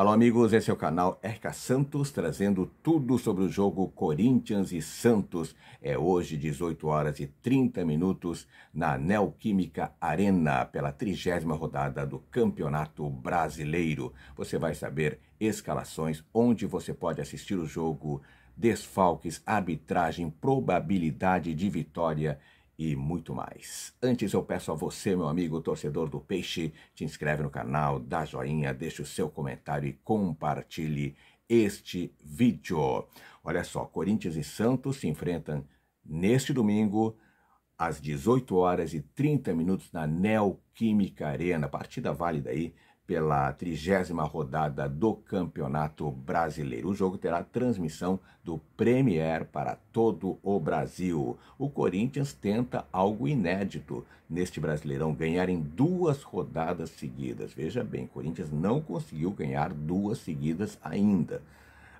Alô, amigos, esse é o canal Erca Santos, trazendo tudo sobre o jogo Corinthians e Santos. É hoje, 18 horas e 30 minutos, na Neoquímica Arena, pela trigésima rodada do Campeonato Brasileiro. Você vai saber escalações, onde você pode assistir o jogo, desfalques, arbitragem, probabilidade de vitória e muito mais. Antes eu peço a você, meu amigo torcedor do Peixe, te inscreve no canal, dá joinha, deixa o seu comentário e compartilhe este vídeo. Olha só, Corinthians e Santos se enfrentam neste domingo às 18 horas e 30 minutos na Neoquímica Arena. Partida válida aí pela trigésima rodada do Campeonato Brasileiro. O jogo terá transmissão do Premier para todo o Brasil. O Corinthians tenta algo inédito neste Brasileirão, ganhar em duas rodadas seguidas. Veja bem, Corinthians não conseguiu ganhar duas seguidas ainda.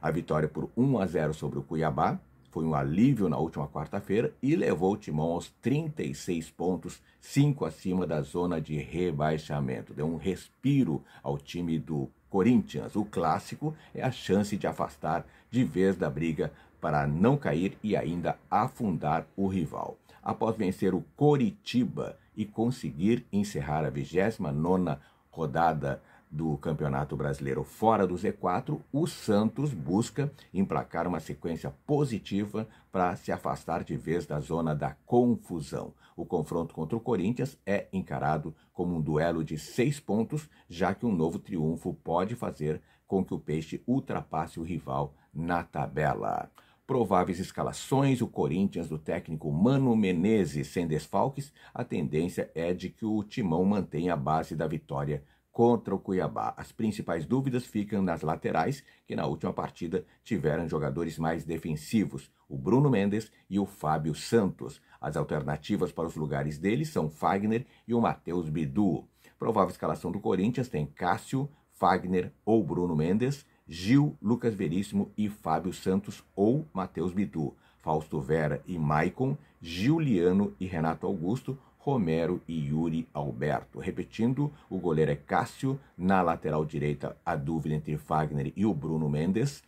A vitória por 1 a 0 sobre o Cuiabá foi um alívio na última quarta-feira e levou o Timão aos 36 pontos, 5 acima da zona de rebaixamento. Deu um respiro ao time do Corinthians. O clássico é a chance de afastar de vez da briga para não cair e ainda afundar o rival. Após vencer o Coritiba e conseguir encerrar a 29ª rodada do Campeonato Brasileiro fora do Z4, o Santos busca emplacar uma sequência positiva para se afastar de vez da zona da confusão. O confronto contra o Corinthians é encarado como um duelo de seis pontos, já que um novo triunfo pode fazer com que o Peixe ultrapasse o rival na tabela prováveis escalações, o Corinthians do técnico Mano Menezes sem desfalques, a tendência é de que o Timão mantenha a base da vitória contra o Cuiabá. As principais dúvidas ficam nas laterais, que na última partida tiveram jogadores mais defensivos, o Bruno Mendes e o Fábio Santos. As alternativas para os lugares deles são Fagner e o Matheus Bidu. Provável escalação do Corinthians tem Cássio, Fagner ou Bruno Mendes, Gil, Lucas Veríssimo e Fábio Santos ou Matheus Bidu. Fausto Vera e Maicon, Giuliano e Renato Augusto, Romero e Yuri Alberto. Repetindo, o goleiro é Cássio, na lateral direita a dúvida entre Wagner e o Bruno Mendes,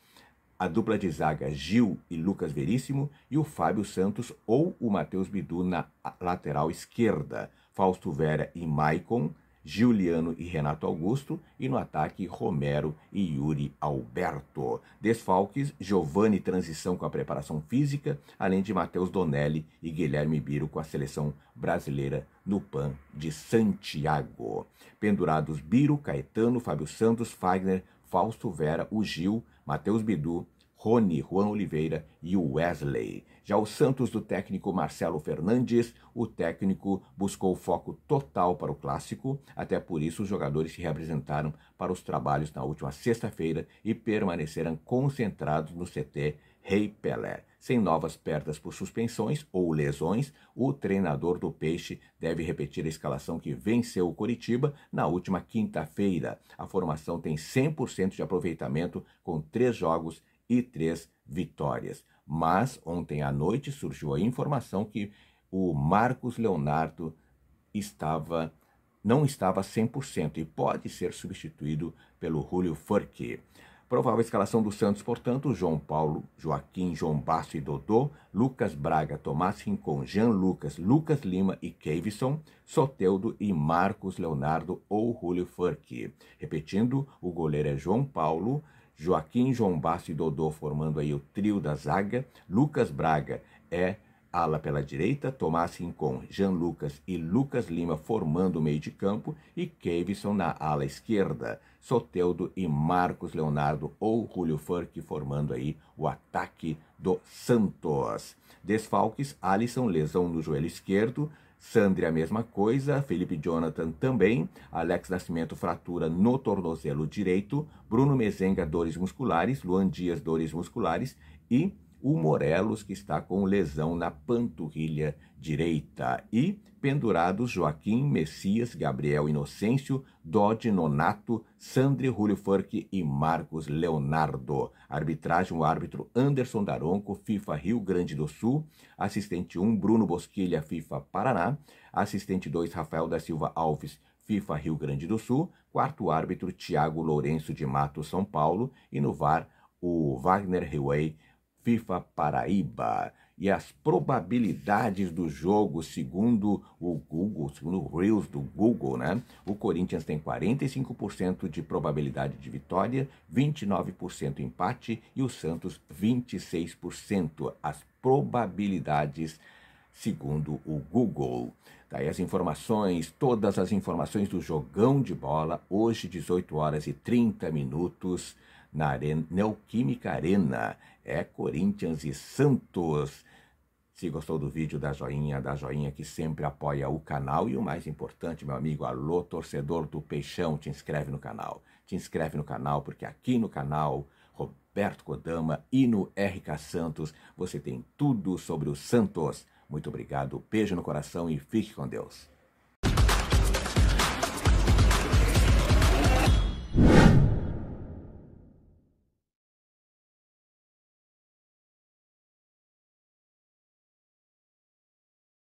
a dupla de zaga Gil e Lucas Veríssimo e o Fábio Santos ou o Matheus Bidu na lateral esquerda. Fausto Vera e Maicon Juliano e Renato Augusto, e no ataque Romero e Yuri Alberto. Desfalques, Giovanni transição com a preparação física, além de Matheus Donelli e Guilherme Biro com a seleção brasileira no PAN de Santiago. Pendurados Biro, Caetano, Fábio Santos, Fagner, Fausto Vera, o Gil, Matheus Bidu, Rony, Juan Oliveira e Wesley. Já o Santos do técnico Marcelo Fernandes, o técnico buscou foco total para o clássico, até por isso os jogadores se reapresentaram para os trabalhos na última sexta-feira e permaneceram concentrados no CT Rei Pelé. Sem novas perdas por suspensões ou lesões, o treinador do Peixe deve repetir a escalação que venceu o Coritiba na última quinta-feira. A formação tem 100% de aproveitamento com três jogos e três vitórias. Mas ontem à noite surgiu a informação que o Marcos Leonardo estava não estava 100% e pode ser substituído pelo Julio Furque. Provável escalação do Santos, portanto, João Paulo, Joaquim, João Basso e Dodô, Lucas Braga, Tomás Rincon, Jean Lucas, Lucas Lima e Kevison, Soteudo e Marcos Leonardo ou Julio Furque. Repetindo, o goleiro é João Paulo, Joaquim, João Basso e Dodô formando aí o trio da zaga, Lucas Braga é ala pela direita, Tomás Rincon, Jean Lucas e Lucas Lima formando o meio de campo e Kevison na ala esquerda, Soteldo e Marcos Leonardo ou Julio Furque formando aí o ataque do Santos. Desfalques, Alisson lesão no joelho esquerdo, Sandri, a mesma coisa. Felipe Jonathan também. Alex Nascimento, fratura no tornozelo direito. Bruno Mezenga, dores musculares. Luan Dias, dores musculares. E o Morelos, que está com lesão na panturrilha direita, e pendurados Joaquim, Messias, Gabriel Inocêncio, Dodi Nonato, Sandri Julio Furque e Marcos Leonardo. Arbitragem, o árbitro Anderson Daronco, FIFA Rio Grande do Sul, assistente 1, Bruno Bosquilha, FIFA Paraná, assistente 2, Rafael da Silva Alves, FIFA Rio Grande do Sul, quarto árbitro Tiago Lourenço de Mato, São Paulo, e no VAR o Wagner Huey FIFA Paraíba e as probabilidades do jogo segundo o Google, segundo o Reels do Google, né? O Corinthians tem 45% de probabilidade de vitória, 29% empate e o Santos 26%. As probabilidades segundo o Google. Daí tá as informações, todas as informações do jogão de bola hoje 18 horas e 30 minutos na Arena, Neoquímica Arena. É Corinthians e Santos. Se gostou do vídeo, dá joinha, dá joinha que sempre apoia o canal. E o mais importante, meu amigo, alô, torcedor do Peixão, te inscreve no canal. Te inscreve no canal, porque aqui no canal Roberto Kodama e no RK Santos você tem tudo sobre o Santos. Muito obrigado, beijo no coração e fique com Deus.